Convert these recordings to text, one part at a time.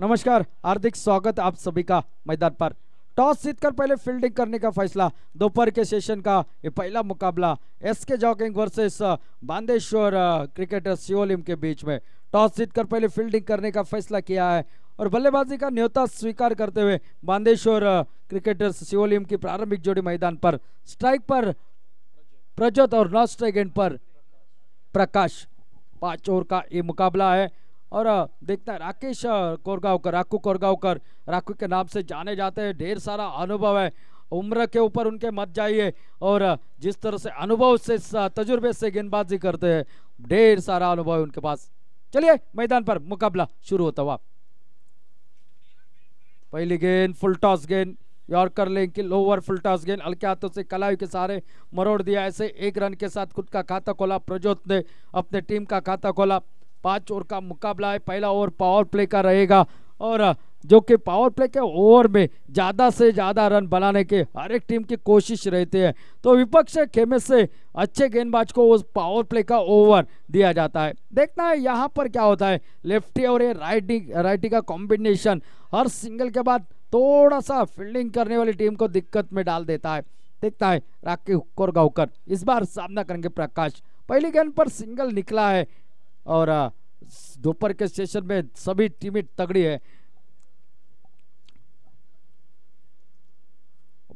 नमस्कार हार्दिक स्वागत आप सभी का मैदान पर टॉस जीतकर पहले फील्डिंग करने का फैसला दोपहर के सेशन का ये पहला मुकाबला एस के जॉकिंग वर्सेस बांदेश्वर क्रिकेटर सियोलिम के बीच में टॉस जीतकर पहले फील्डिंग करने का फैसला किया है और बल्लेबाजी का न्योता स्वीकार करते हुए बांदेश्वर क्रिकेटर सियोलिम की प्रारंभिक जोड़ी मैदान पर स्ट्राइक पर प्रज्योत और नॉ स्ट्राइक एंड पर प्रकाश पांच ओवर का ये मुकाबला है और देखते हैं राकेश कोरगांवकर राकू कोरगांवकर राकू के नाम से जाने जाते हैं ढेर सारा अनुभव है उम्र के ऊपर उनके मत जाइए और जिस तरह से अनुभव से तजुर्बे से गेंदबाजी करते हैं ढेर सारा अनुभव है उनके पास चलिए मैदान पर मुकाबला शुरू होता हुआ पहली गेंद फुल टॉस गेंद यॉर्कर लेंग की लोअर फुल टॉस गेंद हल्के हाथों से कलाई के सहारे मरोड़ दिया ऐसे एक रन के साथ खुद का खाता खोला प्रजोत ने अपने टीम का खाता खोला पाँच ओवर का मुकाबला है पहला ओवर पावर प्ले का रहेगा और जो कि पावर प्ले के ओवर में ज़्यादा से ज़्यादा रन बनाने के हर एक टीम की कोशिश रहती है तो विपक्ष खेमे से अच्छे गेंदबाज को उस पावर प्ले का ओवर दिया जाता है देखना है यहाँ पर क्या होता है लेफ्टी और ये राइटी राइटी का कॉम्बिनेशन हर सिंगल के बाद थोड़ा सा फील्डिंग करने वाली टीम को दिक्कत में डाल देता है देखता है राकेश कोरगावकर गावकर इस बार सामना करेंगे प्रकाश पहली गेंद पर सिंगल निकला है और दोपहर के सेशन में सभी टीमें तगड़ी है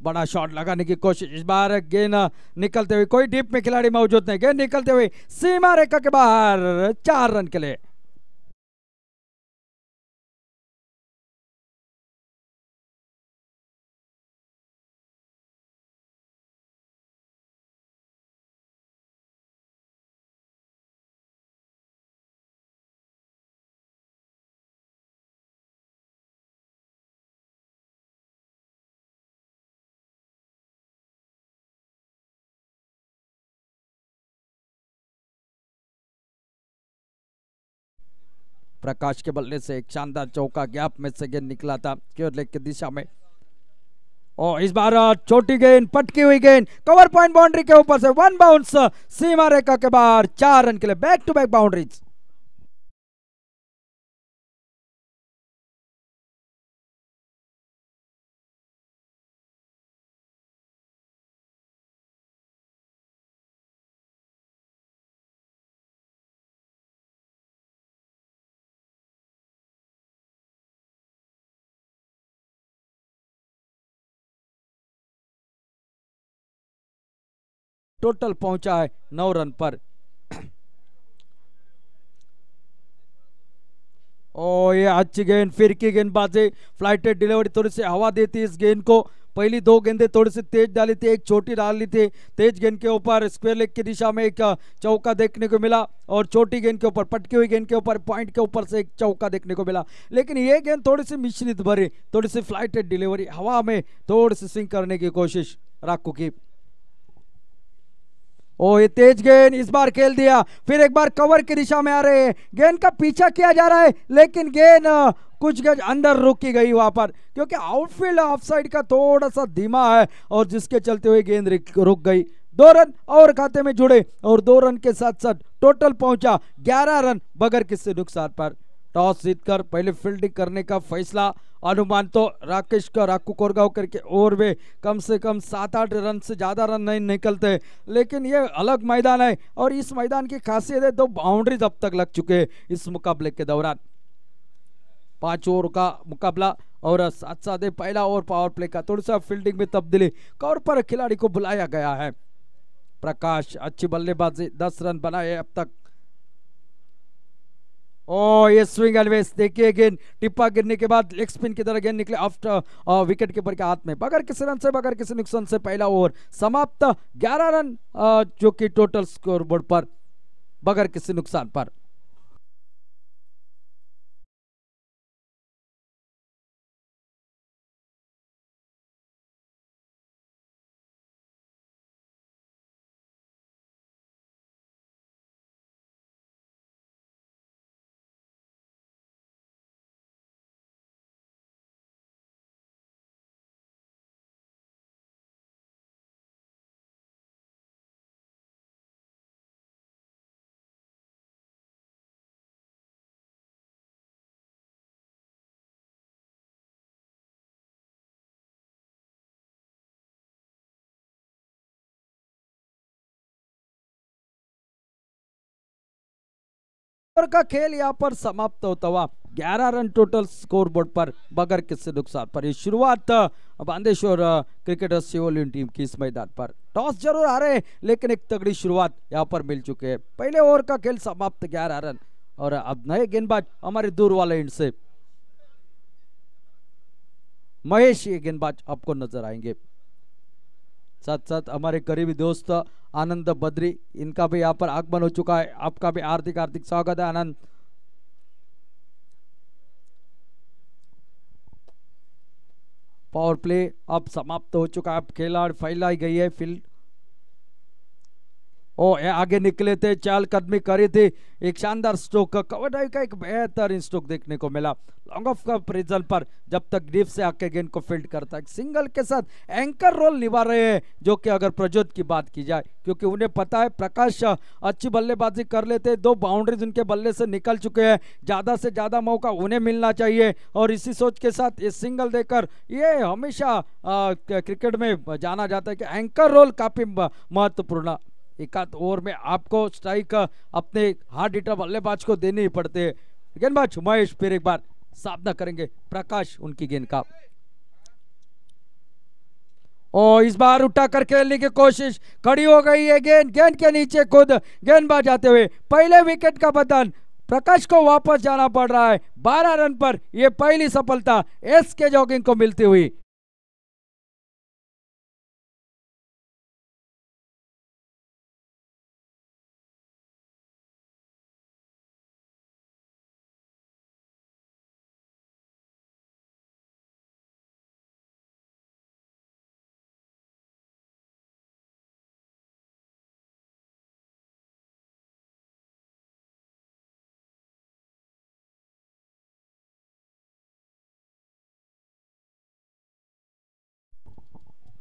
बड़ा शॉट लगाने की कोशिश इस बार गेंद निकलते हुए कोई डीप में खिलाड़ी मौजूद नहीं गेंद निकलते हुए सीमा रेखा के बाहर चार रन के लिए प्रकाश के बल्ले से एक शानदार चौका गैप में से गेंद निकला था क्योर लेग की दिशा में और इस बार छोटी गेंद पटकी हुई गेंद कवर पॉइंट बाउंड्री के ऊपर से वन बाउंस सीमा रेखा के बाहर चार रन के लिए back to back boundaries total पहुंचा है नौ रन पर ओ ये अच्छी गेंद फिर की फ्लाइटेड डिलीवरी थोड़ी सी हवा देती इस गेंद को पहली दो गेंदें थोड़ी सी तेज डाली थी एक छोटी डाल ली थी तेज गेंद के ऊपर स्क्वेयर लेग की दिशा में एक चौका देखने को मिला और छोटी गेंद के ऊपर पटकी हुई गेंद के ऊपर पॉइंट के ऊपर से एक चौका देखने को मिला लेकिन ये गेंद थोड़ी सी मिश्रित भरी थोड़ी सी फ्लाइटेड डिलीवरी हवा में थोड़ी सी स्विंग करने की कोशिश राखू की ओ ये तेज गेंद इस बार खेल दिया फिर एक बार कवर की दिशा में आ रहे हैं गेंद का पीछा किया जा रहा है लेकिन गेंद कुछ गज अंदर रुकी गई वहां पर क्योंकि आउटफील्ड ऑफ साइड का थोड़ा सा धीमा है और जिसके चलते हुए गेंद रुक गई दो रन और खाते में जुड़े और दो रन के साथ साथ टोटल पहुंचा ग्यारह रन बगैर किसी नुकसान पर टॉस जीतकर पहले फील्डिंग करने का फैसला अनुमान तो राकेश का राकू कोरगाव करके और वे कम से कम सात आठ रन से ज़्यादा रन नहीं निकलते लेकिन ये अलग मैदान है और इस मैदान की खासियत है दो बाउंड्रीज अब तक लग चुके हैं इस मुकाबले के दौरान पांच ओवर का मुकाबला और साथ साथ पहला ओवर पावर प्ले का थोड़ा सा फील्डिंग में तब्दीली कौर पर खिलाड़ी को बुलाया गया है प्रकाश अच्छी बल्लेबाजी दस रन बनाए अब तक ओ ये स्विंग एंड देखिए गेंद टिप्पा गिरने के बाद लेग स्पिन की तरह गेंद निकले आफ्टर विकेट कीपर के हाथ में बगैर किसी रन से बगैर किसी नुकसान से पहला ओवर समाप्त 11 रन uh, जो कि टोटल स्कोर बोर्ड पर बगैर किसी नुकसान पर ओवर का खेल यहाँ पर समाप्त होता हुआ ग्यारह रन टोटल स्कोरबोर्ड पर बगैर किसी नुकसान पर शुरुआत बांदेश्वर क्रिकेटर्स शिवोलियन टीम की इस मैदान पर टॉस जरूर आ रहे लेकिन एक तगड़ी शुरुआत यहाँ पर मिल चुके हैं पहले ओवर का खेल समाप्त ग्यारह रन और अब नए गेंदबाज हमारे दूर वाले इंड से महेश ये गेंदबाज आपको नजर आएंगे साथ साथ हमारे करीबी दोस्त आनंद बद्री इनका भी यहाँ पर आगमन हो चुका है आपका भी हार्दिक हार्दिक स्वागत है आनंद पावर प्ले अब समाप्त हो चुका है अब खिलाड़ फैलाई गई है फील्ड ओ आगे निकले थे चाल कदमी करी थी एक शानदार स्ट्रोक ड्राइव का एक बेहतरीन स्ट्रोक देखने को मिला लॉन्ग ऑफ का रिजल्ट पर जब तक डीप से आके गेंद को फील्ड करता है सिंगल के साथ एंकर रोल निभा रहे हैं जो कि अगर प्रज्योत की बात की जाए क्योंकि उन्हें पता है प्रकाश अच्छी बल्लेबाजी कर लेते हैं दो बाउंड्रीज उनके बल्ले से निकल चुके हैं ज़्यादा से ज़्यादा मौका उन्हें मिलना चाहिए और इसी सोच के साथ ये सिंगल देकर ये हमेशा क्रिकेट में जाना जाता है कि एंकर रोल काफ़ी महत्वपूर्ण आध ओवर में आपको स्ट्राइक अपने हार्ड हिटर बल्लेबाज को देने ही पड़ते हैं गेंदबाज महेश फिर एक बार सामना करेंगे प्रकाश उनकी गेंद का ओ इस बार उठा कर खेलने की कोशिश खड़ी हो गई है गेंद गेंद के नीचे खुद गेंदबाज आते हुए पहले विकेट का बदन प्रकाश को वापस जाना पड़ रहा है 12 रन पर यह पहली सफलता एस के जॉगिंग को मिलती हुई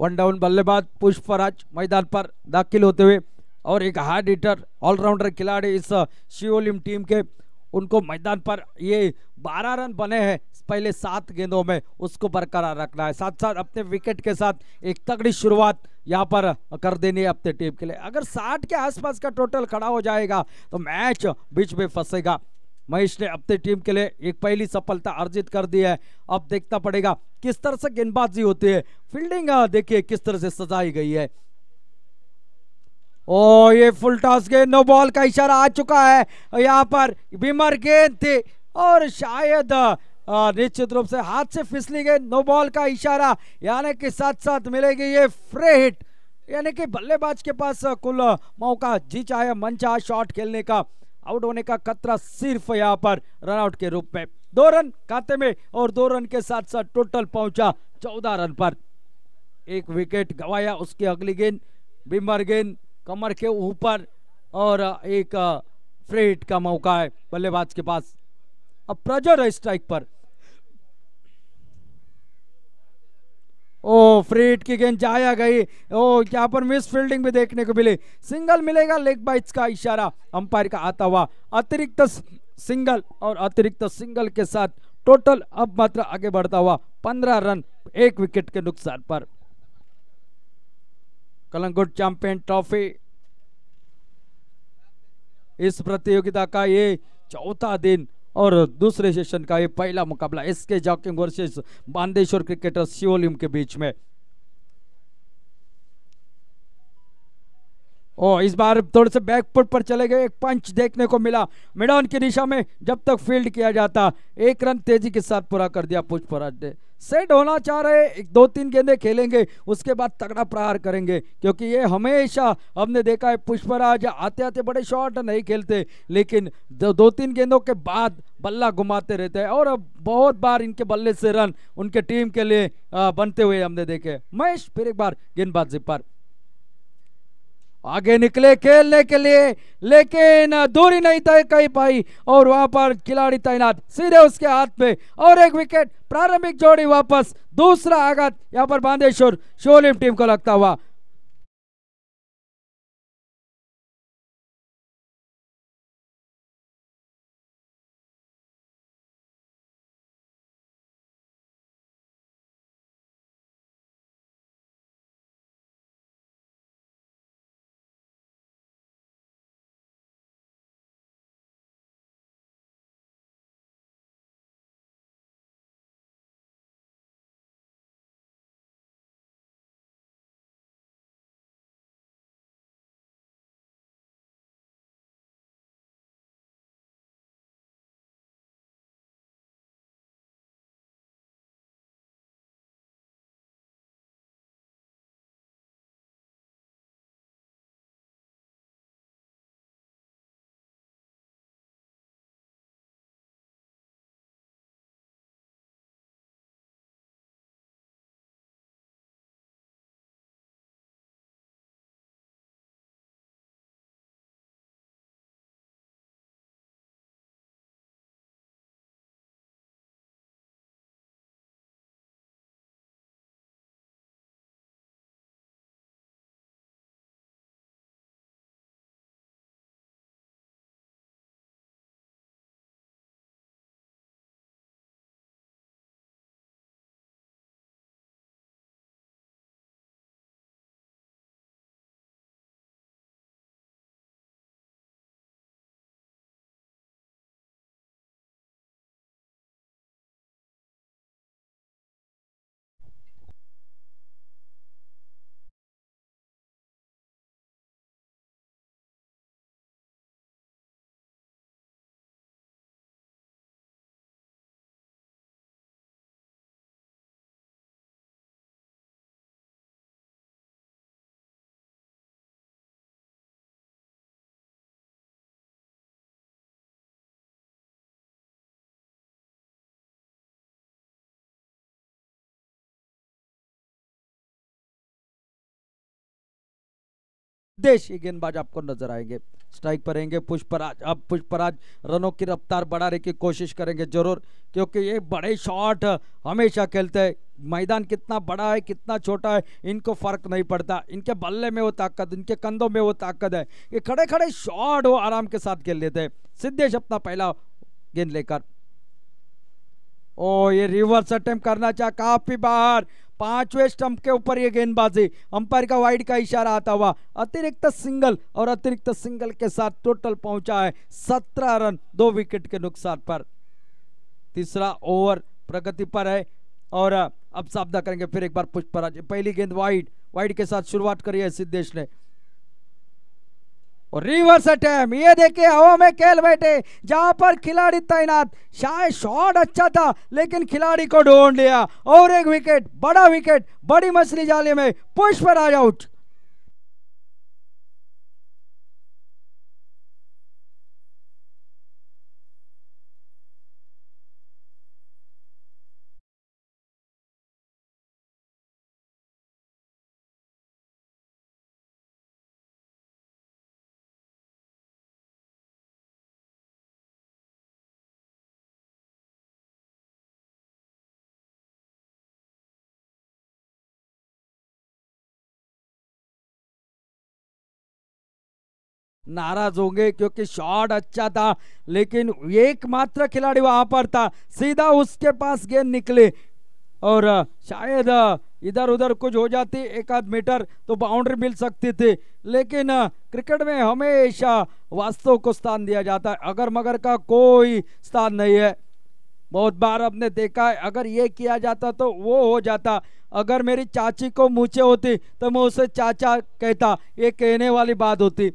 वन डाउन बल्लेबाज पुष्पराज मैदान पर दाखिल होते हुए और एक हार्ड हिटर ऑलराउंडर खिलाड़ी इस शिवोलिम uh, टीम के उनको मैदान पर ये 12 रन बने हैं पहले सात गेंदों में उसको बरकरार रखना है साथ साथ अपने विकेट के साथ एक तगड़ी शुरुआत यहाँ पर uh, कर देनी है अपने टीम के लिए अगर 60 के आसपास का टोटल खड़ा हो जाएगा तो मैच बीच में फंसेगा महेश ने अपनी टीम के लिए एक पहली सफलता अर्जित कर दी है अब देखना पड़ेगा किस तरह से गेंदबाजी होती है फील्डिंग देखिए किस तरह से सजाई गई है ओ ये फुल टॉस गेंद नो बॉल का इशारा आ चुका है यहाँ पर बीमर गेंद थी और शायद निश्चित रूप से हाथ से फिसली गेंद नो बॉल का इशारा यानी कि साथ साथ मिलेगी ये फ्रे हिट यानी कि बल्लेबाज के पास कुल मौका जी चाहे मन चाह शॉट खेलने का आउट होने का खतरा सिर्फ यहां पर रनआउट के रूप में दो रन खाते में और दो रन के साथ साथ टोटल पहुंचा चौदह रन पर एक विकेट गवाया उसकी अगली गेंद बिमर गेंद कमर के ऊपर और एक फ्रेट का मौका है बल्लेबाज के पास अब प्रजर स्ट्राइक पर ओ फ्रीट की गेंद जाया गई ओ यहाँ पर मिस फील्डिंग भी देखने को मिली सिंगल मिलेगा लेग बाइट्स का इशारा अंपायर का आता हुआ अतिरिक्त सिंगल और अतिरिक्त सिंगल के साथ टोटल अब मात्र आगे बढ़ता हुआ पंद्रह रन एक विकेट के नुकसान पर कलंगुट चैंपियन ट्रॉफी इस प्रतियोगिता का ये चौथा दिन और दूसरे सेशन का ये पहला मुकाबला एस के जॉकिंग वर्सेस बांदेश्वर क्रिकेटर शिवोलिम के बीच में ओ इस बार थोड़े से बैकफुट पर चले गए एक पंच देखने को मिला मिडॉन की दिशा में जब तक फील्ड किया जाता एक रन तेजी के साथ पूरा कर दिया पुष्पराज ने सेट होना चाह रहे एक दो तीन गेंदे खेलेंगे उसके बाद तगड़ा प्रहार करेंगे क्योंकि ये हमेशा हमने देखा है पुष्पराज आते आते बड़े शॉट नहीं खेलते लेकिन दो, दो तीन गेंदों के बाद बल्ला घुमाते रहते हैं और अब बहुत बार इनके बल्ले से रन उनके टीम के लिए बनते हुए हमने देखे महेश फिर एक बार गेंदबाजी पर आगे निकले खेलने के लिए लेकिन दूरी नहीं तय कह पाई और वहां पर खिलाड़ी तैनात सीधे उसके हाथ में और एक विकेट प्रारंभिक जोड़ी वापस दूसरा आगत यहां पर बांदेश्वर शोलिम टीम को लगता हुआ देशी गेंदबाज आपको नजर आएंगे स्ट्राइक पर रहेंगे पुष्पराज अब पुष्पराज रनों की रफ्तार बढ़ाने की कोशिश करेंगे जरूर क्योंकि ये बड़े शॉट हमेशा खेलते हैं मैदान कितना बड़ा है कितना छोटा है इनको फर्क नहीं पड़ता इनके बल्ले में वो ताकत इनके कंधों में वो ताकत है ये खड़े खड़े शॉट वो आराम के साथ खेल लेते हैं सिद्धेश अपना पहला गेंद लेकर ओ ये रिवर्स अटेम्प्ट करना चाह काफी बार पांचवें स्टंप के ऊपर ये गेंदबाजी अंपायर का वाइड का इशारा आता हुआ अतिरिक्त सिंगल और अतिरिक्त सिंगल के साथ टोटल पहुंचा है सत्रह रन दो विकेट के नुकसान पर तीसरा ओवर प्रगति पर है और अब साबदा करेंगे फिर एक बार पुष्पराज पहली गेंद वाइड वाइड के साथ शुरुआत करी है सिद्धेश ने और रिवर्स अटैम्प ये देखिए हवा में खेल बैठे जहां पर खिलाड़ी तैनात शायद शॉट अच्छा था लेकिन खिलाड़ी को ढूंढ लिया और एक विकेट बड़ा विकेट बड़ी मछली जाली में पुष्प राज आउट नाराज होंगे क्योंकि शॉट अच्छा था लेकिन एकमात्र खिलाड़ी वहां पर था सीधा उसके पास गेंद निकले और शायद इधर उधर कुछ हो जाती एक आध मीटर तो बाउंड्री मिल सकती थी लेकिन क्रिकेट में हमेशा वास्तव को स्थान दिया जाता है अगर मगर का कोई स्थान नहीं है बहुत बार आपने देखा है अगर ये किया जाता तो वो हो जाता अगर मेरी चाची को मुँचे होती तो मैं उसे चाचा कहता ये कहने वाली बात होती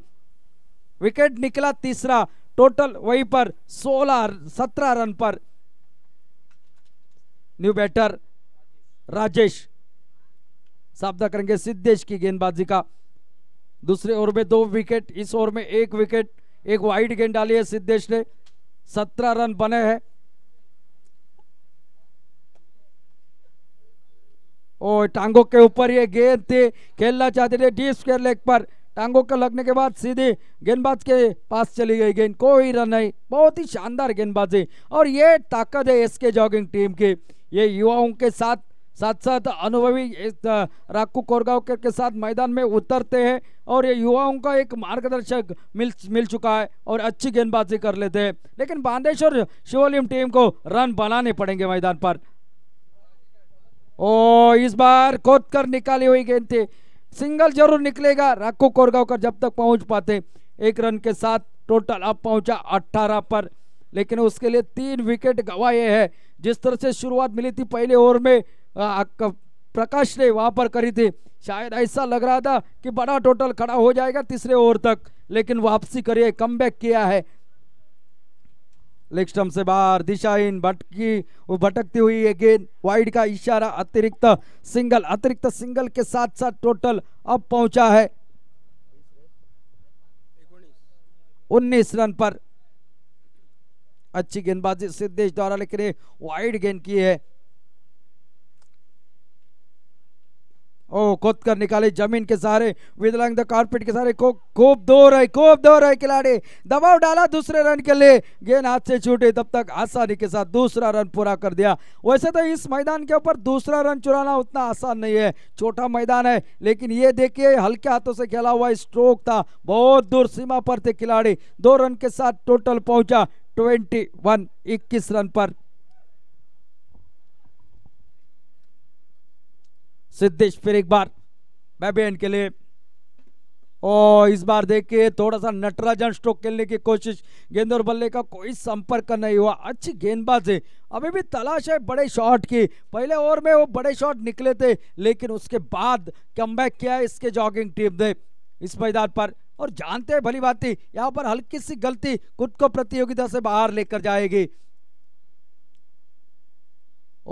विकेट निकला तीसरा टोटल वहीं पर 16 सत्रह रन पर न्यू बैटर राजेश सामना करेंगे सिद्धेश की गेंदबाजी का दूसरे ओवर में दो विकेट इस ओवर में एक विकेट एक वाइड गेंद डाली है सिद्धेश ने सत्रह रन बने हैं ओ टांगों के ऊपर ये गेंद थी खेलना चाहते थे डी स्क्वेयर लेग पर टांगों का लगने के बाद सीधे गेंदबाज के पास चली गई गेंद कोई रन नहीं बहुत ही शानदार गेंदबाजी और ये ताकत है एसके जॉगिंग टीम की ये युवाओं के साथ साथ साथ अनुभवी राकू कोरगावकर के साथ मैदान में उतरते हैं और ये युवाओं का एक मार्गदर्शक मिल मिल चुका है और अच्छी गेंदबाजी कर लेते हैं लेकिन बांदेश्वर शिवोलियम शिवलिम टीम को रन बनाने पड़ेंगे मैदान पर ओ इस बार खोद कर निकाली हुई गेंद थी सिंगल जरूर निकलेगा राको कोरगावकर जब तक पहुंच पाते एक रन के साथ टोटल अब पहुंचा 18 पर लेकिन उसके लिए तीन विकेट गंवाए हैं जिस तरह से शुरुआत मिली थी पहले ओवर में प्रकाश ने वहां पर करी थी शायद ऐसा लग रहा था कि बड़ा टोटल खड़ा हो जाएगा तीसरे ओवर तक लेकिन वापसी करिए कम किया है लेग स्टम्प से बाहर दिशाहीन भटकी भटकती हुई है गेंद वाइड का इशारा अतिरिक्त सिंगल अतिरिक्त सिंगल के साथ साथ टोटल अब पहुंचा है उन्नीस रन पर अच्छी गेंदबाजी सिद्धेश द्वारा लेकिन वाइड गेंद की है ओ खोद कर निकाले जमीन के सहारे विदलांग द कारपेट के सहारे खूब दो रहे खूब दो रहे खिलाड़ी दबाव डाला दूसरे रन के लिए गेंद हाथ से छूटे तब तक आसानी के साथ दूसरा रन पूरा कर दिया वैसे तो इस मैदान के ऊपर दूसरा रन चुराना उतना आसान नहीं है छोटा मैदान है लेकिन ये देखिए हल्के हाथों से खेला हुआ स्ट्रोक था बहुत दूर सीमा पर थे खिलाड़ी दो रन के साथ टोटल पहुंचा ट्वेंटी वन इक्कीस रन पर सिद्धेश फिर एक बार मैं भी के लिए और इस बार देखिए थोड़ा सा नटराजन स्ट्रोक खेलने की कोशिश गेंद और बल्ले का कोई संपर्क नहीं हुआ अच्छी गेंदबाज है अभी भी तलाश है बड़े शॉट की पहले ओवर में वो बड़े शॉट निकले थे लेकिन उसके बाद कम किया इसके जॉगिंग टीम ने इस मैदान पर और जानते हैं भली बात यहाँ पर हल्की सी गलती खुद को प्रतियोगिता से बाहर लेकर जाएगी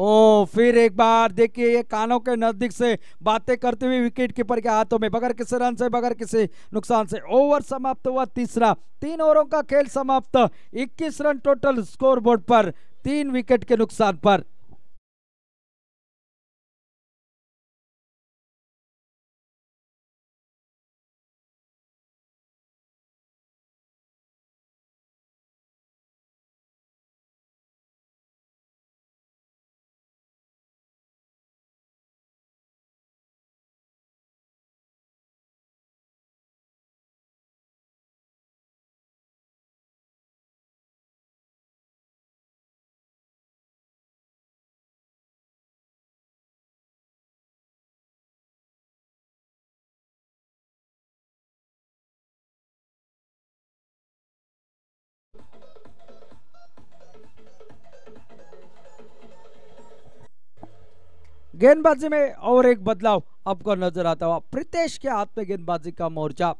ओ फिर एक बार देखिए ये कानों के नजदीक से बातें करते हुए विकेट कीपर के हाथों में बगैर किसी रन से बगैर किसी नुकसान से ओवर समाप्त हुआ तीसरा तीन ओवरों का खेल समाप्त 21 रन टोटल स्कोरबोर्ड पर तीन विकेट के नुकसान पर गेंदबाजी में और एक बदलाव आपको नजर आता हुआ प्रीतेश के हाथ में गेंदबाजी का मोर्चा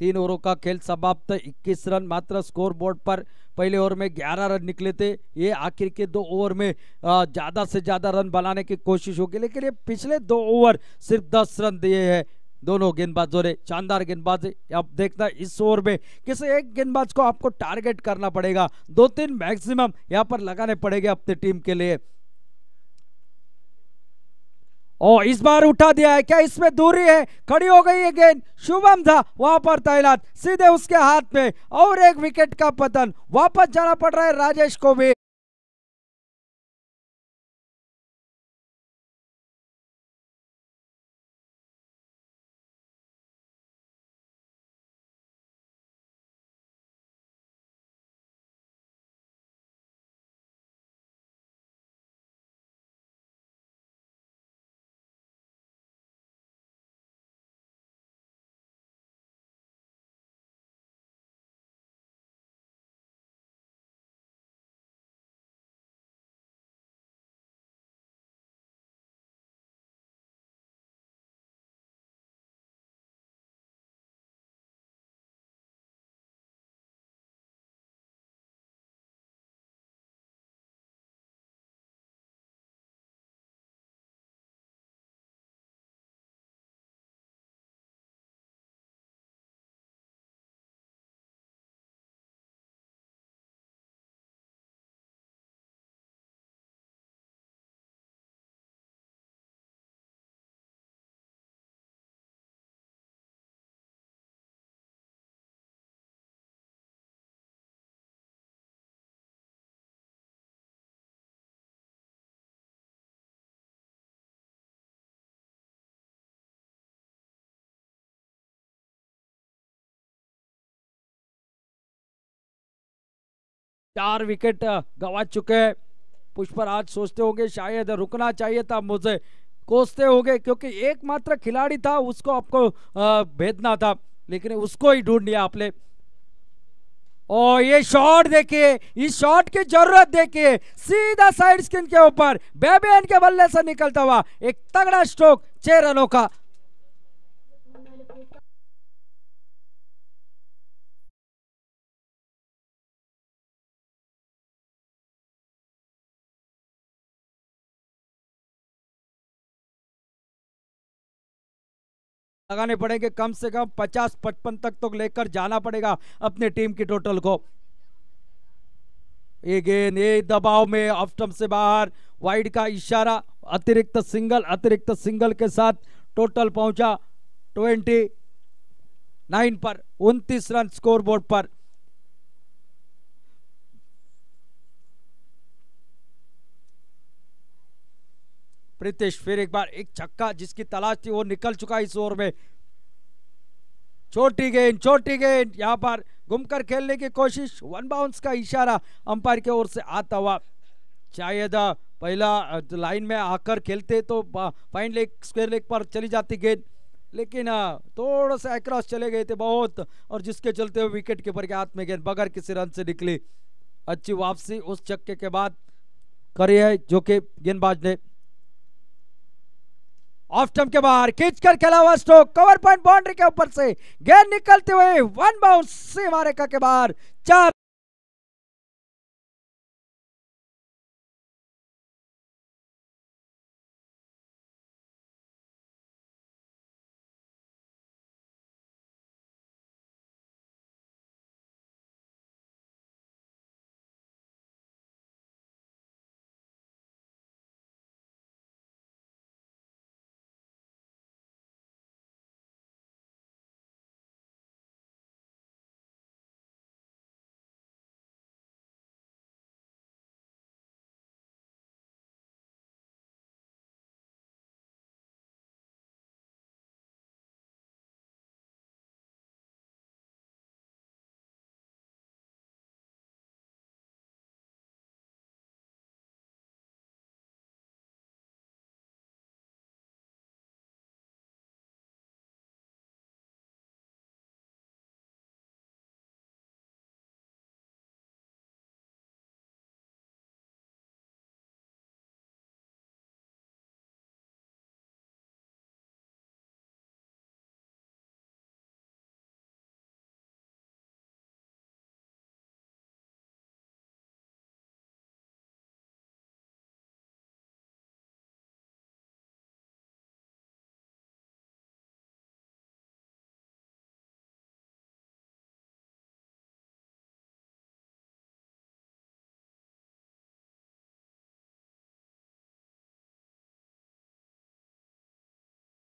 तीन ओवरों का खेल समाप्त 21 रन मात्र स्कोर बोर्ड पर पहले ओवर में 11 रन निकले थे ये आखिर के दो ओवर में ज़्यादा से ज़्यादा रन बनाने की कोशिश होगी लेकिन ये पिछले दो ओवर सिर्फ 10 रन दिए हैं दोनों गेंदबाजों ने शानदार गेंदबाज अब देखना इस ओवर में किसी एक गेंदबाज को आपको टारगेट करना पड़ेगा दो तीन मैक्सिमम यहाँ पर लगाने पड़ेगा अपनी टीम के लिए और इस बार उठा दिया है क्या इसमें दूरी है खड़ी हो गई है गेंद शुभम था वहां पर तैनात सीधे उसके हाथ में और एक विकेट का पतन वापस जाना पड़ रहा है राजेश को भी चार विकेट गवा चुके हैं आज सोचते होंगे शायद रुकना चाहिए था मुझे कोसते होंगे क्योंकि एकमात्र खिलाड़ी था उसको आपको भेजना था लेकिन उसको ही ढूंढ लिया आपने और ये शॉट देखिए इस शॉट की जरूरत देखिए सीधा साइड स्किन के ऊपर बेबेन के बल्ले से निकलता हुआ एक तगड़ा स्ट्रोक छह रनों का लगाने पड़ेंगे कम से कम पचास पचपन तक तो लेकर जाना पड़ेगा अपने टीम की टोटल को ये गेंद ये दबाव में ऑफ्टम से बाहर वाइड का इशारा अतिरिक्त सिंगल अतिरिक्त सिंगल के साथ टोटल पहुंचा ट्वेंटी नाइन पर उनतीस रन स्कोरबोर्ड पर प्रीतेश फिर एक बार एक छक्का जिसकी तलाश थी वो निकल चुका इस ओवर में छोटी गेंद छोटी गेंद यहाँ पर घूमकर खेलने की कोशिश वन बाउंस का इशारा अंपायर की ओर से आता हुआ शायद पहला लाइन में आकर खेलते तो फाइन लेग स्क्वेयर लेग पर चली जाती गेंद लेकिन थोड़ा सा एक्रॉस चले गए थे बहुत और जिसके चलते हुए विकेट कीपर के हाथ में गेंद बगैर किसी रन से निकली अच्छी वापसी उस चक्के के बाद करी है जो कि गेंदबाज ने ऑफ स्टंप के बाहर खींच कर खेला हुआ स्ट्रोक कवर पॉइंट बाउंड्री के ऊपर से गेंद निकलते हुए वन बाउंस से का के बाहर चार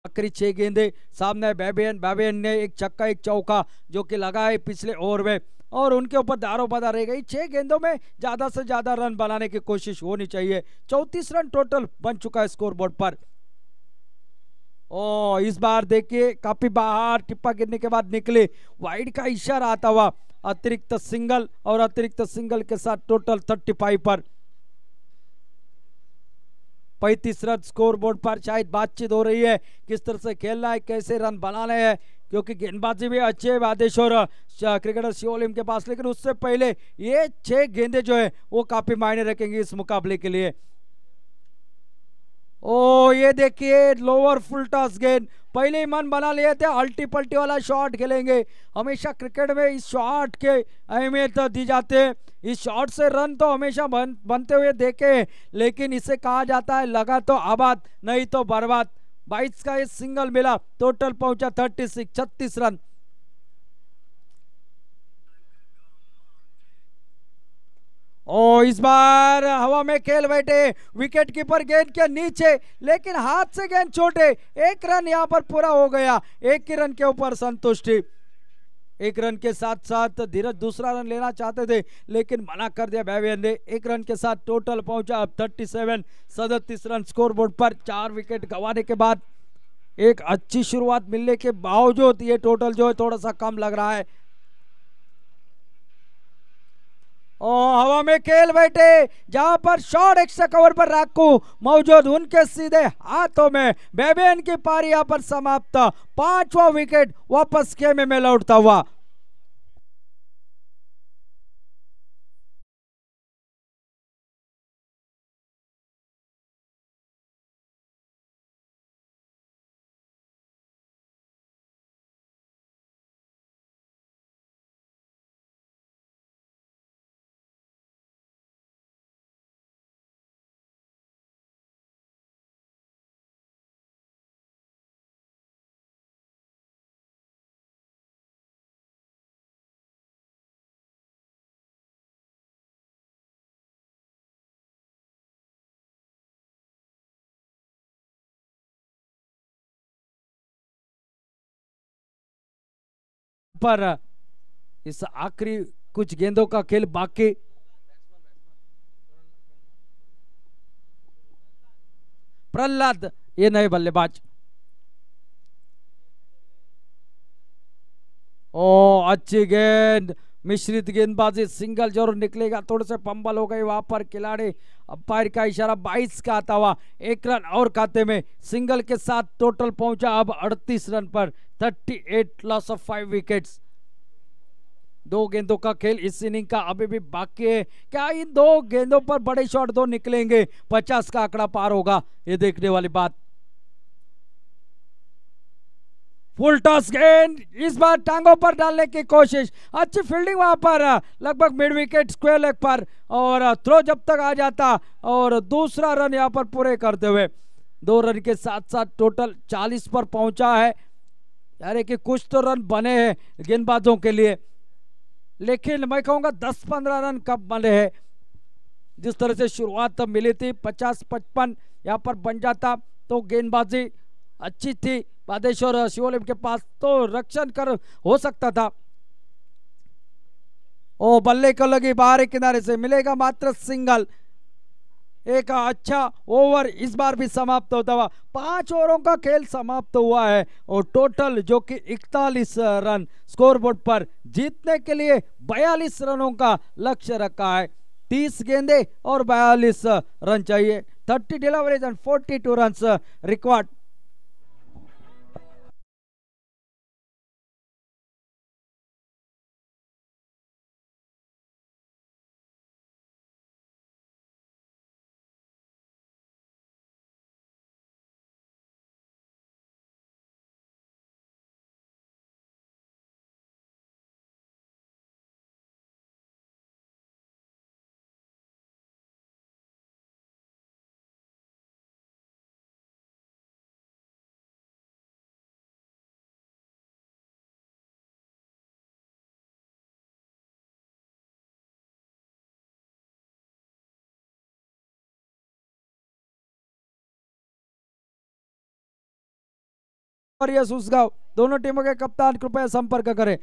आखिरी छह गेंदे सामने बैबियन बैबियन ने एक छक्का एक चौका जो कि लगा है पिछले ओवर में और उनके ऊपर दारो बदा रह गई छह गेंदों में ज़्यादा से ज़्यादा रन बनाने की कोशिश होनी चाहिए चौतीस रन टोटल बन चुका है स्कोर बोर्ड पर ओ इस बार देखिए काफ़ी बाहर टिप्पा गिरने के बाद निकले वाइड का इशारा आता हुआ अतिरिक्त सिंगल और अतिरिक्त सिंगल के साथ टोटल थर्टी फाइव पर पैंतीस रन स्कोर बोर्ड पर शायद बातचीत हो रही है किस तरह से खेलना है कैसे रन बनाने हैं क्योंकि गेंदबाजी भी अच्छे है बादेश्वर क्रिकेटर शिवलिम के पास लेकिन उससे पहले ये छह गेंदे जो है वो काफ़ी मायने रखेंगे इस मुकाबले के लिए ओ oh, ये देखिए लोअर फुल टॉस गेंद पहले ही मन बना लिए थे अल्टी पल्टी वाला शॉट खेलेंगे हमेशा क्रिकेट में इस शॉट के अहमियत दी जाती है इस शॉट से रन तो हमेशा बन बनते हुए देखे लेकिन इसे कहा जाता है लगा तो आबाद नहीं तो बर्बाद बाईस का ये सिंगल मिला टोटल पहुंचा थर्टी सिक्स छत्तीस रन ओ इस बार हवा में खेल बैठे विकेट कीपर गेंद के नीचे लेकिन हाथ से गेंद छोटे एक रन यहाँ पर पूरा हो गया एक ही रन के ऊपर संतुष्टि एक रन के साथ साथ धीरज दूसरा रन लेना चाहते थे लेकिन मना कर दिया बैवियन ने एक रन के साथ टोटल पहुंचा अब 37 सदतीस रन स्कोरबोर्ड पर चार विकेट गंवाने के बाद एक अच्छी शुरुआत मिलने के बावजूद ये टोटल जो है थोड़ा सा कम लग रहा है ओ हवा में खेल बैठे जहां पर शॉर्ट एक्स्ट्रा कवर पर राकू मौजूद उनके सीधे हाथों में बेबेन की पारी यहां पर समाप्त पांचवा विकेट वापस खेमे में लौटता हुआ पर इस आखिरी कुछ गेंदों का खेल बाकी प्रहलाद ये नए बल्लेबाज ओ अच्छी गेंद मिश्रित गेंदबाजी सिंगल जरूर निकलेगा थोड़े से पंबल हो गई वहां पर खिलाड़ी अंपायर का इशारा 22 का आता हुआ एक रन और खाते में सिंगल के साथ टोटल पहुंचा अब 38 रन पर thirty eight loss of five wickets दो गेंदों का खेल इस इनिंग का अभी भी बाकी है क्या इन दो गेंदों पर बड़े शॉट दो तो निकलेंगे पचास का आंकड़ा पार होगा ये देखने वाली बात फुल टॉस गेंद इस बार टांगों पर डालने की कोशिश अच्छी फील्डिंग वहां पर लगभग मिड विकेट स्क्वेयर लेग पर और थ्रो जब तक आ जाता और दूसरा रन यहां पर पूरे करते हुए दो रन के साथ साथ टोटल 40 पर पहुंचा है यानी कि कुछ तो रन बने हैं गेंदबाजों के लिए लेकिन मैं कहूँगा दस पंद्रह रन कब बने हैं जिस तरह से शुरुआत मिली थी पचास पचपन यहाँ पर बन जाता तो गेंदबाजी अच्छी थी बादेश्वर शिवलिम के पास तो रक्षण कर हो सकता था ओ बल्ले को लगी बाहरी किनारे से मिलेगा मात्र सिंगल एक अच्छा ओवर इस बार भी समाप्त होता हुआ पांच ओवरों का खेल समाप्त हुआ है और टोटल जो कि 41 रन स्कोरबोर्ड पर जीतने के लिए 42 रनों का लक्ष्य रखा है 30 गेंदे और 42 रन चाहिए 30 डिलीवरीज एंड 42 रन रिक्वायर्ड और यश उसगांव दोनों टीमों के कप्तान कृपया संपर्क करें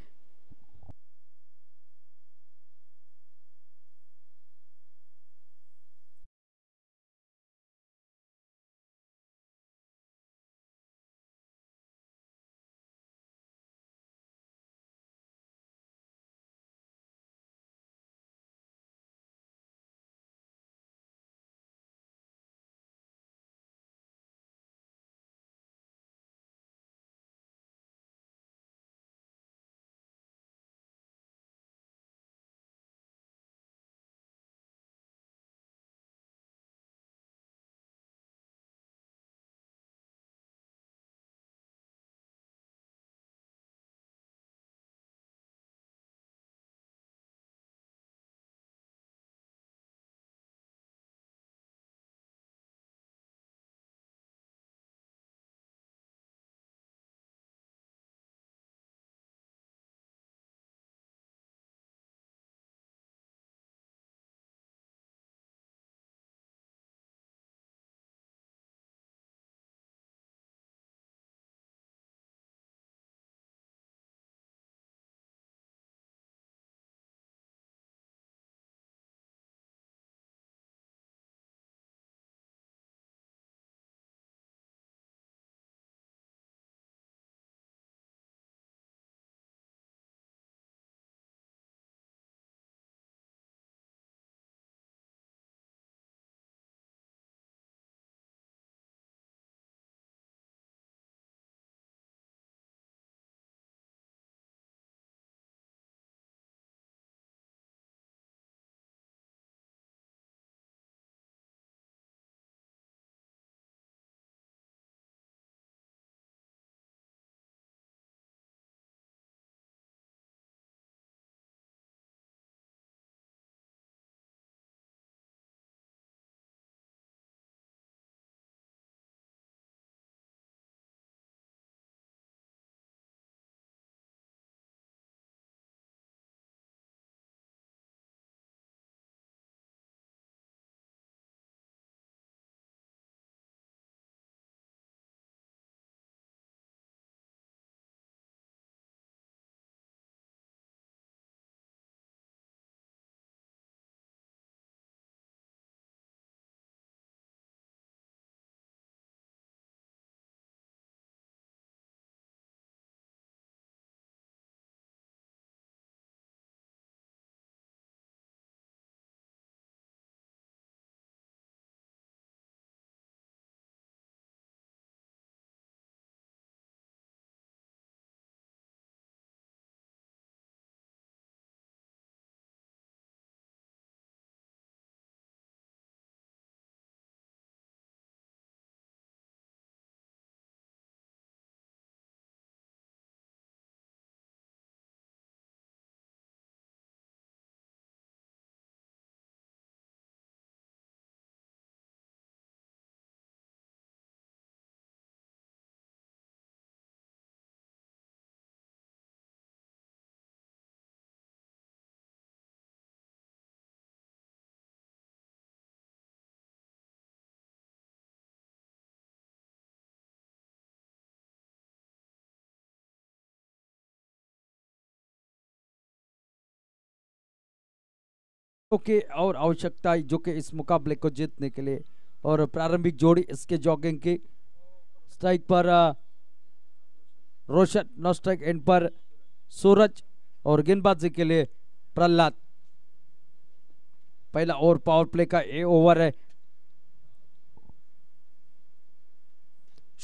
दर्शकों की और आवश्यकता जो कि इस मुकाबले को जीतने के लिए और प्रारंभिक जोड़ी इसके जॉगिंग की स्ट्राइक पर रोशन नो स्ट्राइक एंड पर सूरज और गेंदबाजी के लिए प्रहलाद पहला ओवर पावर प्ले का ए ओवर है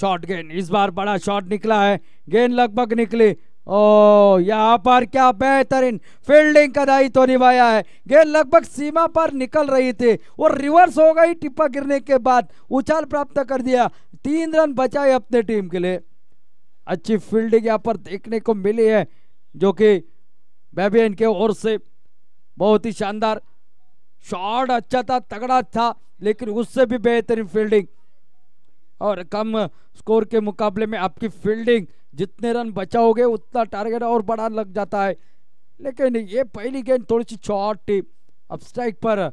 शॉट गेंद इस बार बड़ा शॉट निकला है गेंद लगभग निकली ओ यहाँ पर क्या बेहतरीन फील्डिंग का दायित्व तो निभाया है गेंद लगभग सीमा पर निकल रही थी और रिवर्स हो गई टिप्पा गिरने के बाद उछाल प्राप्त कर दिया तीन रन बचाए अपने टीम के लिए अच्छी फील्डिंग यहाँ पर देखने को मिली है जो कि बेबियन के ओर से बहुत ही शानदार शॉट अच्छा था तगड़ा था लेकिन उससे भी बेहतरीन फील्डिंग और कम स्कोर के मुकाबले में आपकी फील्डिंग जितने रन बचाओगे उतना टारगेट और बड़ा लग जाता है लेकिन ये पहली गेंद थोड़ी सी शॉर्ट अब स्ट्राइक पर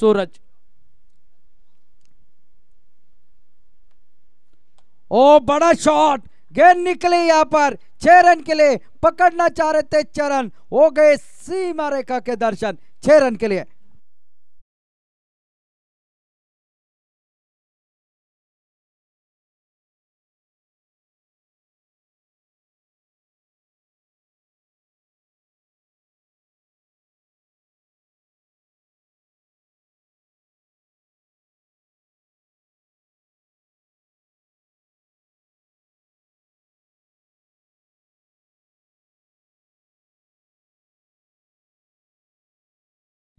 सूरज ओ बड़ा शॉट गेंद निकली यहाँ पर छह रन के लिए पकड़ना चाह रहे थे चरण हो गए सीमा रेखा के दर्शन छह रन के लिए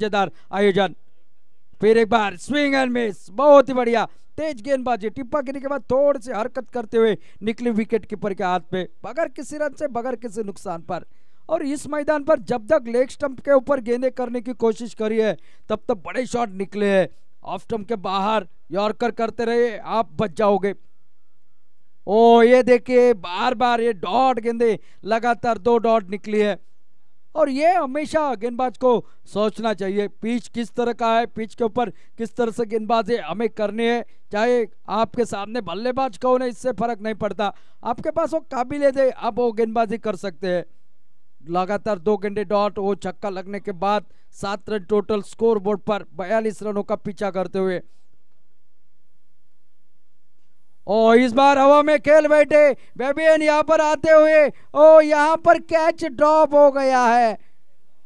मजेदार आयोजन फिर एक बार स्विंग एंड मिस बहुत ही बढ़िया तेज गेंदबाजी टिप्पा गिरी के बाद थोड़ी सी हरकत करते हुए निकली विकेट कीपर के हाथ पे बगैर किसी रन से बगैर किसी नुकसान पर और इस मैदान पर जब तक लेग स्टंप के ऊपर गेंदे करने की कोशिश करी है तब तक बड़े शॉट निकले है ऑफ स्टंप के बाहर यॉर्कर करते रहे आप बच जाओगे ओ ये देखिए बार बार ये डॉट गेंदे लगातार दो डॉट निकली है और ये हमेशा गेंदबाज को सोचना चाहिए पिच किस तरह का है पिच के ऊपर किस तरह से गेंदबाजी हमें करनी है चाहे आपके सामने बल्लेबाज कौन है इससे फर्क नहीं पड़ता आपके पास वो काबिलियत है आप वो गेंदबाजी कर सकते हैं लगातार दो घंटे डॉट वो छक्का लगने के बाद सात रन टोटल स्कोर बोर्ड पर बयालीस रनों का पीछा करते हुए ओ इस बार हवा में खेल बैठे बेबियन यहाँ पर आते हुए ओ यहाँ पर कैच ड्रॉप हो गया है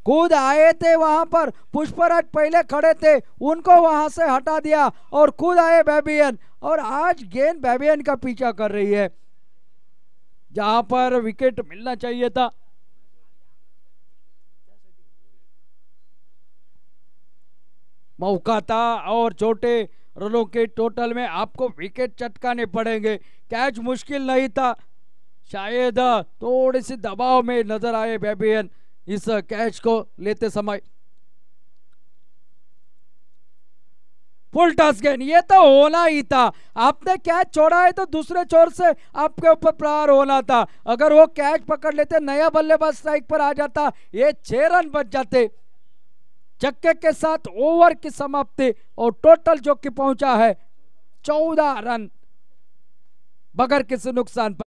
खुद आए थे वहां पर पुष्पराज पहले खड़े थे उनको वहां से हटा दिया और खुद आए बेबियन और आज गेंद बेबियन का पीछा कर रही है जहां पर विकेट मिलना चाहिए था मौका था और छोटे रनों के टोटल में आपको विकेट चटकाने पड़ेंगे कैच मुश्किल नहीं था शायद थोड़े से दबाव में नजर आए बेबियन इस कैच को लेते समय फुल टॉस गेन ये तो होना ही था आपने कैच छोड़ा है तो दूसरे छोर से आपके ऊपर प्रहार होना था अगर वो कैच पकड़ लेते नया बल्लेबाज स्ट्राइक पर आ जाता ये छह रन बच जाते चक्के के साथ ओवर की समाप्ति और टोटल जो कि पहुंचा है चौदह रन बगैर किसी नुकसान पर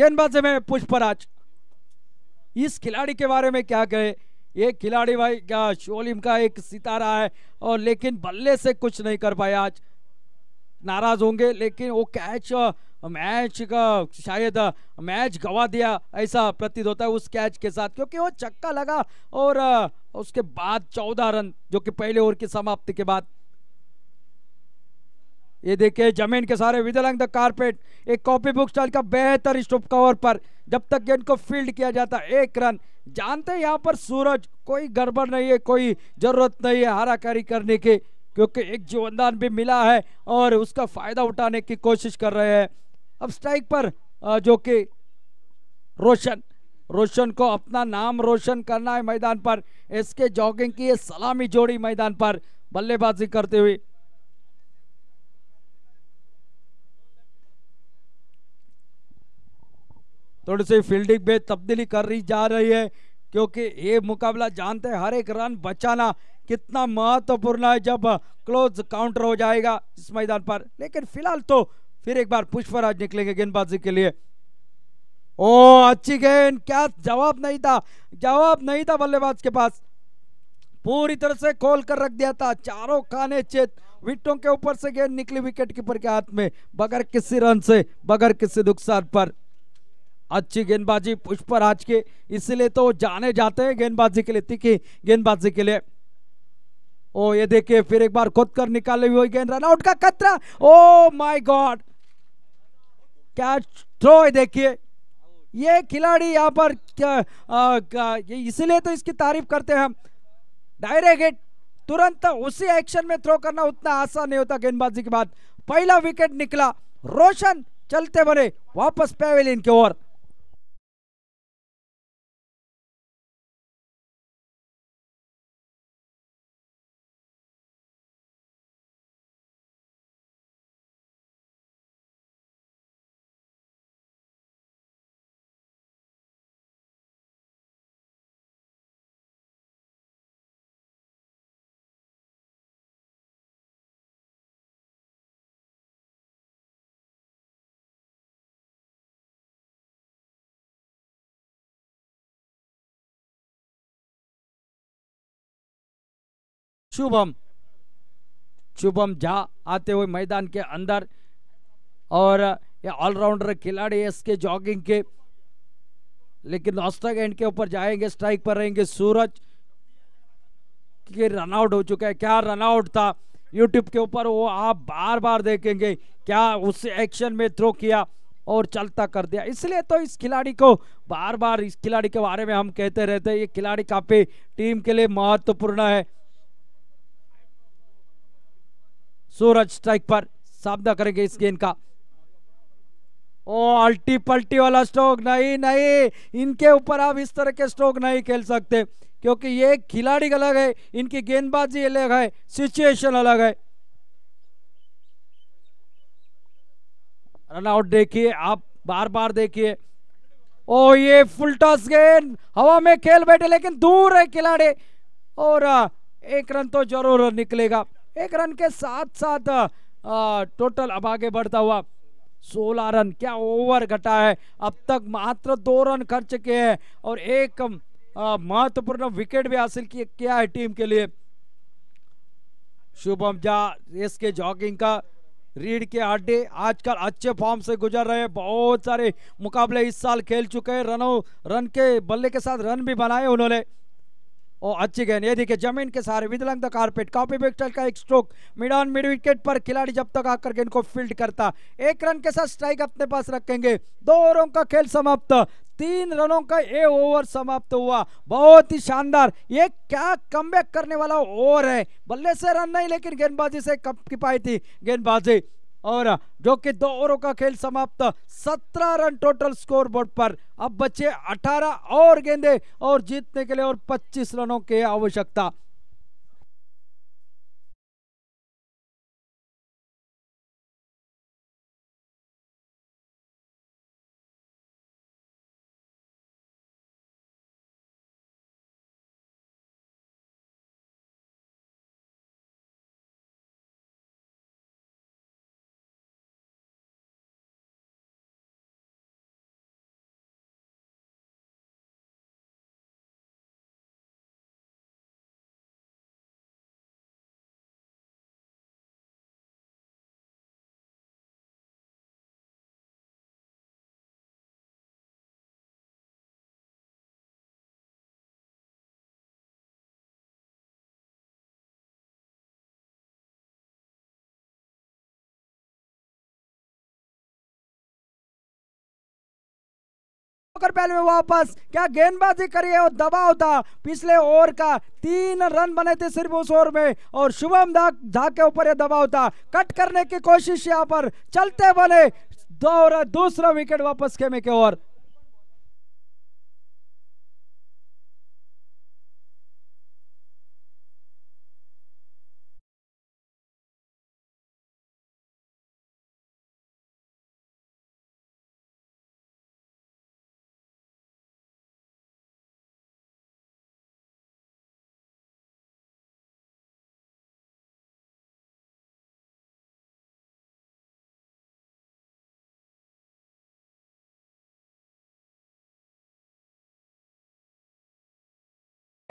गेंदबाज में पुष्पराज इस खिलाड़ी के बारे में क्या कहे ये खिलाड़ी भाई क्या शोलिम का एक सितारा है और लेकिन बल्ले से कुछ नहीं कर पाया आज नाराज होंगे लेकिन वो कैच मैच का शायद मैच गवा दिया ऐसा प्रतीत होता है उस कैच के साथ क्योंकि वो चक्का लगा और उसके बाद चौदह रन जो कि पहले ओवर की समाप्ति के बाद ये देखिए जमीन के सारे विदलंग द कारपेट एक कॉपी बुक स्टाइल का बेहतर स्टोप कवर पर जब तक गेंद को फील्ड किया जाता एक रन जानते हैं यहाँ पर सूरज कोई गड़बड़ नहीं है कोई जरूरत नहीं है कारी करने की क्योंकि एक जीवनदान भी मिला है और उसका फायदा उठाने की कोशिश कर रहे हैं अब स्ट्राइक पर जो कि रोशन रोशन को अपना नाम रोशन करना है मैदान पर इसके जॉगिंग की सलामी जोड़ी मैदान पर बल्लेबाजी करते हुए थोड़ी सी फील्डिंग में तब्दीली कर रही जा रही है क्योंकि ये मुकाबला जानते हैं हर एक रन बचाना कितना महत्वपूर्ण है जब क्लोज काउंटर हो जाएगा इस मैदान पर लेकिन फिलहाल तो फिर एक बार पुष्पराज निकलेंगे गेंदबाजी के लिए ओ अच्छी गेंद क्या जवाब नहीं था जवाब नहीं था बल्लेबाज के पास पूरी तरह से खोल कर रख दिया था चारों खाने चेत विटों के ऊपर से गेंद निकली विकेट कीपर के हाथ में बगैर किसी रन से बगैर किसी नुकसान पर अच्छी गेंदबाजी आज के इसलिए तो जाने जाते हैं गेंदबाजी के लिए तीखी गेंदबाजी के लिए ओ ये देखिए फिर एक बार खोद कर निकाले हुई गेंद रन आउट का खतरा ओ माय गॉड क्या थ्रो है देखिए ये खिलाड़ी यहाँ पर इसीलिए तो इसकी तारीफ करते हैं हम डायरेक्ट हिट तुरंत उसी एक्शन में थ्रो करना उतना आसान नहीं होता गेंदबाजी के बाद पहला विकेट निकला रोशन चलते बने वापस पैवेलियन की ओर शुभम शुभम झा आते हुए मैदान के अंदर और ये ऑलराउंडर खिलाड़ी इसके जॉगिंग के लेकिन ऑस्ट्रक एंड के ऊपर जाएंगे स्ट्राइक पर रहेंगे सूरज के रनआउट हो चुका है क्या रनआउट था यूट्यूब के ऊपर वो आप बार बार देखेंगे क्या उस एक्शन में थ्रो किया और चलता कर दिया इसलिए तो इस खिलाड़ी को बार बार इस खिलाड़ी के बारे में हम कहते रहते हैं ये खिलाड़ी काफ़ी टीम के लिए महत्वपूर्ण है सूरज स्ट्राइक पर सामना करेंगे इस गेंद का ओ अल्टी पल्टी वाला स्ट्रोक नहीं नहीं इनके ऊपर आप इस तरह के स्ट्रोक नहीं खेल सकते क्योंकि ये खिलाड़ी अलग है इनकी गेंदबाजी अलग है सिचुएशन अलग है रनआउट देखिए आप बार बार देखिए ओ ये फुल टॉस गेंद हवा में खेल बैठे लेकिन दूर है खिलाड़ी और एक रन तो जरूर निकलेगा एक रन के साथ साथ टोटल अब आगे बढ़ता हुआ सोलह रन क्या ओवर घटा है अब तक मात्र दो रन कर चुके हैं और एक महत्वपूर्ण विकेट भी हासिल किया है टीम के लिए शुभम झा इसके जॉगिंग का रीड के अड्डे आजकल अच्छे फॉर्म से गुजर रहे हैं बहुत सारे मुकाबले इस साल खेल चुके हैं रनों रन के बल्ले के साथ रन भी बनाए उन्होंने और अच्छी गेंद ये देखिए जमीन के सहारे विदलंग द कारपेट काफी विकेट का एक स्ट्रोक मिडान मिड विकेट पर खिलाड़ी जब तक आकर गेंद को फील्ड करता एक रन के साथ स्ट्राइक अपने पास रखेंगे दो ओवरों का खेल समाप्त तीन रनों का ए ओवर समाप्त हुआ बहुत ही शानदार ये क्या कम करने वाला ओवर है बल्ले से रन नहीं लेकिन गेंदबाजी से कप की पाई थी गेंदबाजी और जो कि दो ओवरों का खेल समाप्त 17 रन टोटल स्कोर बोर्ड पर अब बचे 18 और गेंदे और जीतने के लिए और 25 रनों की आवश्यकता चौकर पहले में वापस क्या गेंदबाजी करिए और दबाव था पिछले ओवर का तीन रन बने थे सिर्फ उस ओवर में और शुभम धाक के ऊपर यह दबाव था कट करने की कोशिश यहाँ पर चलते बने दो दूसरा विकेट वापस खेमे के ओवर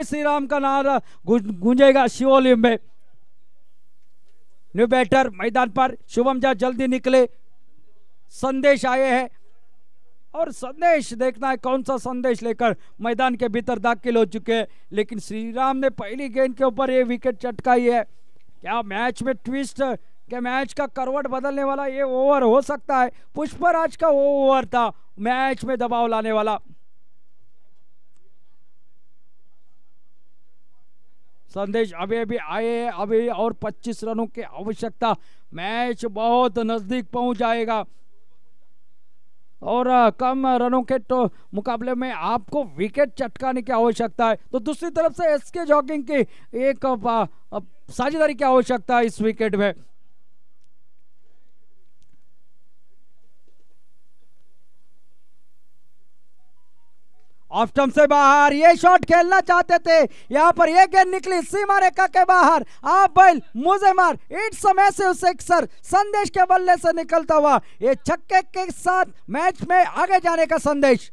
श्री राम का नारा गूंजेगा शिवोली में न्यू बैटर मैदान पर शुभम झा जल्दी निकले संदेश आए हैं और संदेश देखना है कौन सा संदेश लेकर मैदान के भीतर दाखिल हो चुके हैं लेकिन श्री राम ने पहली गेंद के ऊपर ये विकेट चटकाई है क्या मैच में ट्विस्ट क्या मैच का करवट बदलने वाला ये ओवर हो सकता है पुष्पराज का वो ओवर था मैच में दबाव लाने वाला संदेश अभी अभी आए अभी और 25 रनों की आवश्यकता मैच बहुत नज़दीक पहुंच जाएगा और कम रनों के तो मुकाबले में आपको विकेट चटकाने की आवश्यकता है तो दूसरी तरफ से एसके जॉगिंग की एक साझेदारी की आवश्यकता है इस विकेट में ऑफ स्टंप से बाहर ये शॉट खेलना चाहते थे यहाँ पर ये गेंद निकली सीमा रेखा के बाहर आप बैल मुझे मार इट्स मैसिव सर संदेश के बल्ले से निकलता हुआ ये छक्के के साथ मैच में आगे जाने का संदेश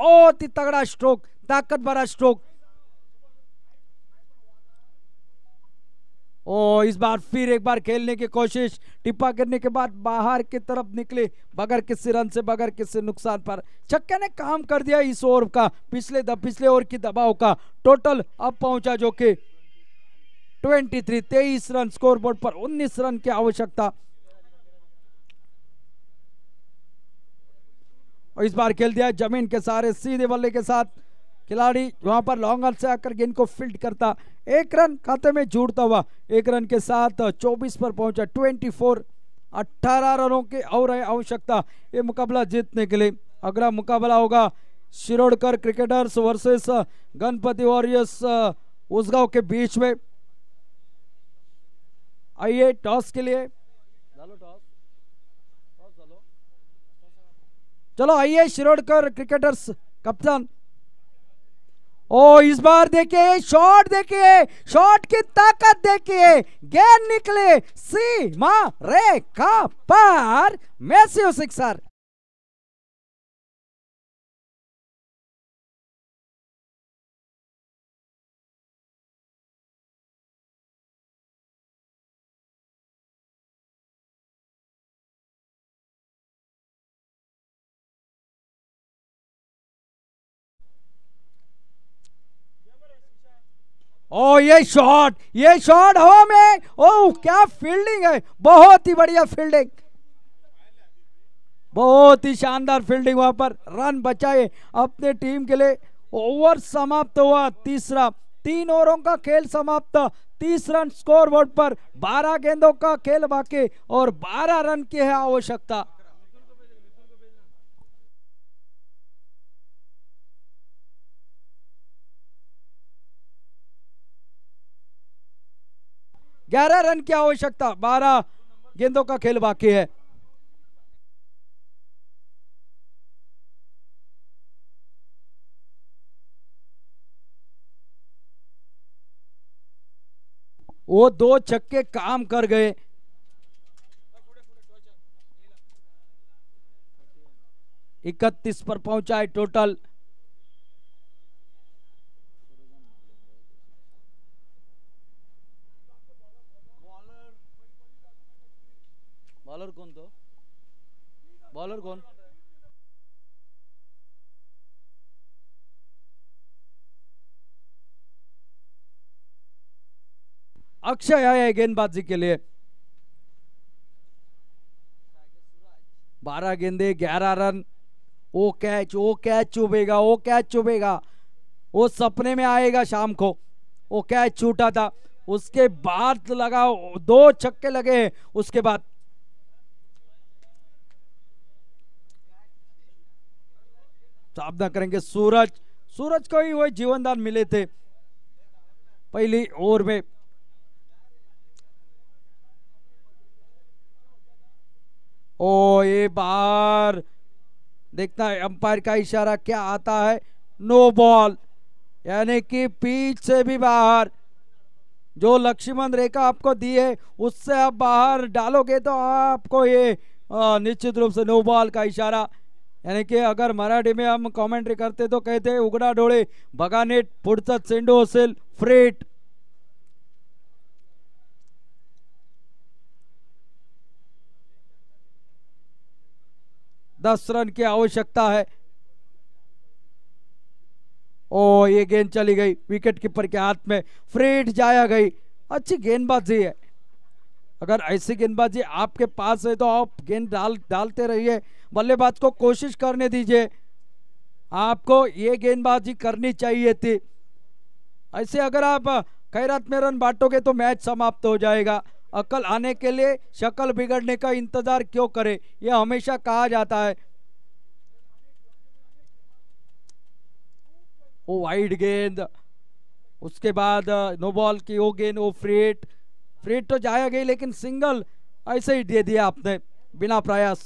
बहुत ही तगड़ा स्ट्रोक ताकत भरा स्ट्रोक ओ इस बार फिर एक बार खेलने की कोशिश टिप्पा करने के बाद बाहर की तरफ निकले बगैर किसी रन से बगैर किसी नुकसान पर छक्के ने काम कर दिया इस ओवर का पिछले दब, पिछले ओवर की दबाव का टोटल अब पहुंचा जो कि 23 23 रन स्कोरबोर्ड पर 19 रन की आवश्यकता और इस बार खेल दिया जमीन के सारे सीधे बल्ले के साथ खिलाड़ी वहां पर लॉन्ग ऑन से आकर गेंद को फील्ड करता एक रन खाते में जुड़ता हुआ एक रन के साथ 24 पर पहुंचा 24 18 रनों के और आवश्यकता ये मुकाबला जीतने के लिए अगला मुकाबला होगा Shirodkar cricketers versus Ganpati warriors Usgao के बीच में आइए टॉस के लिए टॉस चलो आइए शिरोडकर क्रिकेटर्स कप्तान ओ इस बार देखिए शॉट देखिए शॉट की ताकत देखिए गेंद निकले सी मा रे का पार मैसी सिक्सर ओ ये शॉट ये शॉट हवा में ओ क्या फील्डिंग है बहुत ही बढ़िया फील्डिंग बहुत ही शानदार फील्डिंग वहां पर रन बचाए अपने टीम के लिए ओवर समाप्त हुआ तीसरा तीन ओवरों का खेल समाप्त तीस रन स्कोर बोर्ड पर बारह गेंदों का खेल बाकी और बारह रन की है आवश्यकता ग्यारह रन की आवश्यकता बारह गेंदों का खेल बाकी है वो दो छक्के काम कर गए इकतीस पर पहुंचा है टोटल बॉलर कौन तो बॉलर कौन अक्षय आया है गेंदबाजी के लिए बारह गेंदे ग्यारह रन ओ कैच ओ कैच चुभेगा ओ कैच चुभेगा वो सपने में आएगा शाम को वो कैच छूटा था उसके बाद लगा दो छक्के लगे उसके बाद साधना तो करेंगे सूरज सूरज को ही वही जीवनदान मिले थे पहली ओवर में ओ ये बार देखना है अंपायर का इशारा क्या आता है नो बॉल यानी कि पीच से भी बाहर जो लक्ष्मण रेखा आपको दी है उससे आप बाहर डालोगे तो आपको ये निश्चित रूप से नो बॉल का इशारा यानी कि अगर मराठी में हम कॉमेंट्री करते तो कहते उगड़ा डोले बगानेट नीट चेंडू असेल फ्रेट दस रन की आवश्यकता है ओ ये गेंद चली गई विकेट कीपर के हाथ में फ्रेट जाया गई अच्छी गेंदबाजी है अगर ऐसी गेंदबाजी आपके पास है तो आप गेंद डाल डालते रहिए बल्लेबाज को कोशिश करने दीजिए आपको ये गेंदबाजी करनी चाहिए थी ऐसे अगर आप खैरत में रन बांटोगे तो मैच समाप्त हो जाएगा अकल आने के लिए शक्ल बिगड़ने का इंतजार क्यों करें यह हमेशा कहा जाता है वो वाइड गेंद उसके बाद नो बॉल की वो गेंद वो फ्रेट फ्री तो जाया गई लेकिन सिंगल ऐसे ही दे दिया आपने बिना प्रयास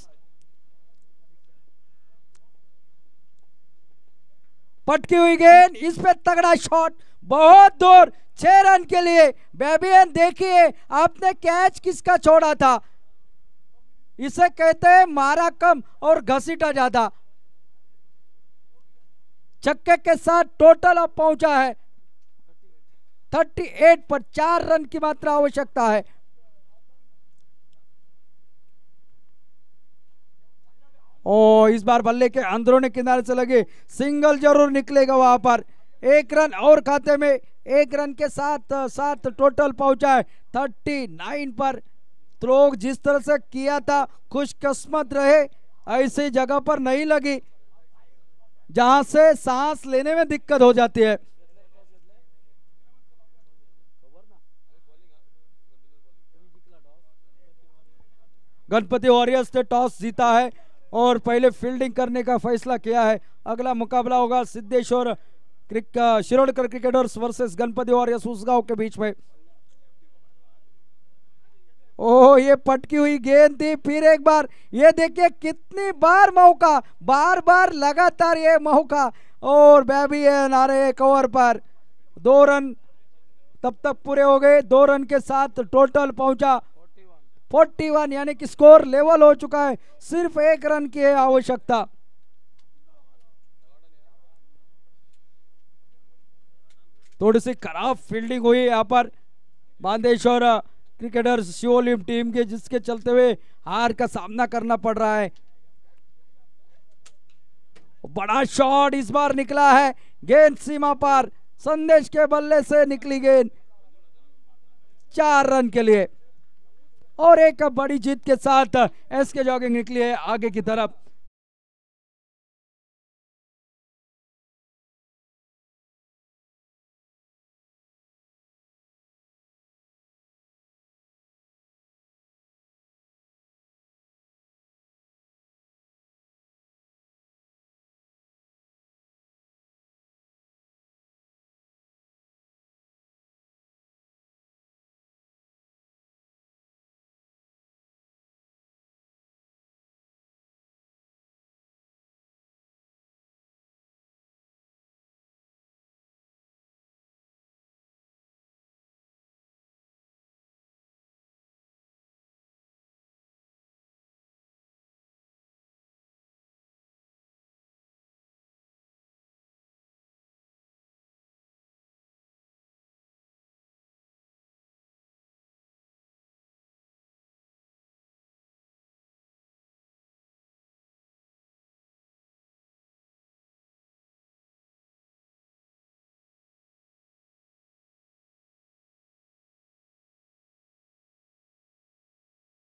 पटकी हुई गेंद इस पे तगड़ा शॉट बहुत दूर छह रन के लिए बेबियन देखिए आपने कैच किसका छोड़ा था इसे कहते हैं मारा कम और घसीटा ज्यादा चक्के के साथ टोटल अब पहुंचा है थर्टी एट पर चार रन की मात्र आवश्यकता है ओ इस बार बल्ले के ने किनारे से लगे सिंगल जरूर निकलेगा वहां पर एक रन और खाते में एक रन के साथ साथ टोटल पहुंचा है थर्टी नाइन पर थ्रो जिस तरह से किया था खुशकस्मत रहे ऐसी जगह पर नहीं लगी जहां से सांस लेने में दिक्कत हो जाती है गणपति वॉरियर्स ने टॉस जीता है और पहले फील्डिंग करने का फैसला किया है अगला मुकाबला होगा Siddheshwar Shirodkar cricketers versus Ganpati warriors Usgao के बीच में ओह ये पटकी हुई गेंद थी फिर एक बार ये देखिए कितनी बार मौका बार बार लगातार ये मौका और है आ रहे कवर पर दो रन तब तक पूरे हो गए दो रन के साथ टोटल पहुंचा 41 यानी कि स्कोर लेवल हो चुका है सिर्फ एक रन की है आवश्यकता थोड़ी सी खराब फील्डिंग हुई यहाँ पर बांदेश्वर क्रिकेटर्स शिवलिम टीम के जिसके चलते हुए हार का सामना करना पड़ रहा है बड़ा शॉट इस बार निकला है गेंद सीमा पर संदेश के बल्ले से निकली गेंद चार रन के लिए और एक बड़ी जीत के साथ एसके जॉगिंग निकली है आगे की तरफ